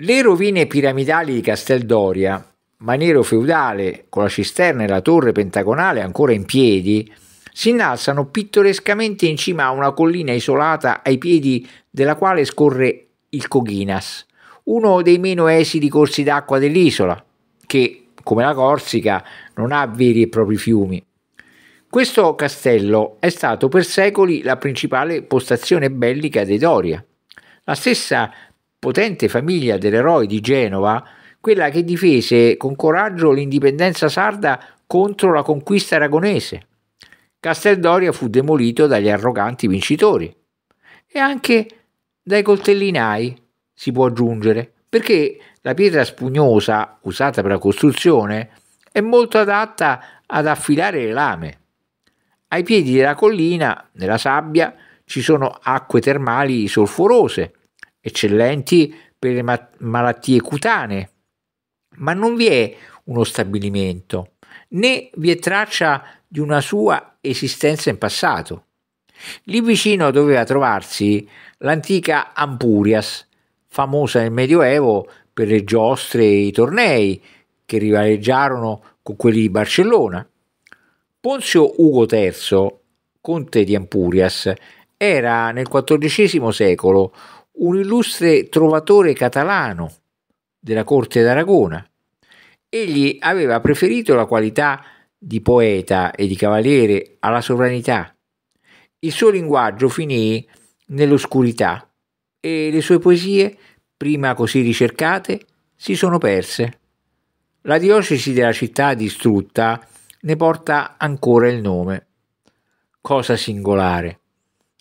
Le rovine piramidali di Castel Doria, maniero feudale, con la cisterna e la torre pentagonale ancora in piedi, si innalzano pittorescamente in cima a una collina isolata ai piedi della quale scorre il Coghinas, uno dei meno esili corsi d'acqua dell'isola, che, come la Corsica, non ha veri e propri fiumi. Questo castello è stato per secoli la principale postazione bellica dei Doria. La stessa potente famiglia dell'eroe di Genova, quella che difese con coraggio l'indipendenza sarda contro la conquista aragonese. Casteldoria fu demolito dagli arroganti vincitori e anche dai coltellinai, si può aggiungere, perché la pietra spugnosa usata per la costruzione è molto adatta ad affilare le lame. Ai piedi della collina, nella sabbia, ci sono acque termali solforose eccellenti per le malattie cutanee, ma non vi è uno stabilimento, né vi è traccia di una sua esistenza in passato. Lì vicino doveva trovarsi l'antica Ampurias, famosa nel Medioevo per le giostre e i tornei che rivaleggiarono con quelli di Barcellona. Ponzio Ugo III, conte di Ampurias, era nel XIV secolo un illustre trovatore catalano della corte d'Aragona. Egli aveva preferito la qualità di poeta e di cavaliere alla sovranità. Il suo linguaggio finì nell'oscurità e le sue poesie, prima così ricercate, si sono perse. La diocesi della città distrutta ne porta ancora il nome. Cosa singolare.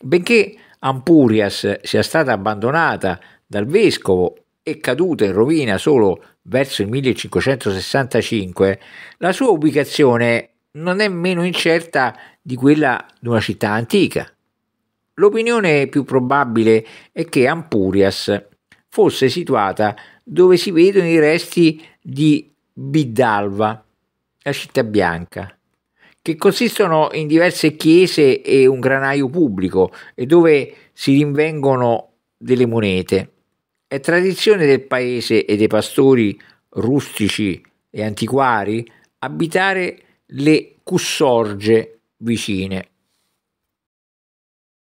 Benché Ampurias sia stata abbandonata dal vescovo e caduta in rovina solo verso il 1565, la sua ubicazione non è meno incerta di quella di una città antica. L'opinione più probabile è che Ampurias fosse situata dove si vedono i resti di Bidalva, la città bianca, che consistono in diverse chiese e un granaio pubblico e dove si rinvengono delle monete. È tradizione del paese e dei pastori rustici e antiquari abitare le cussorge vicine.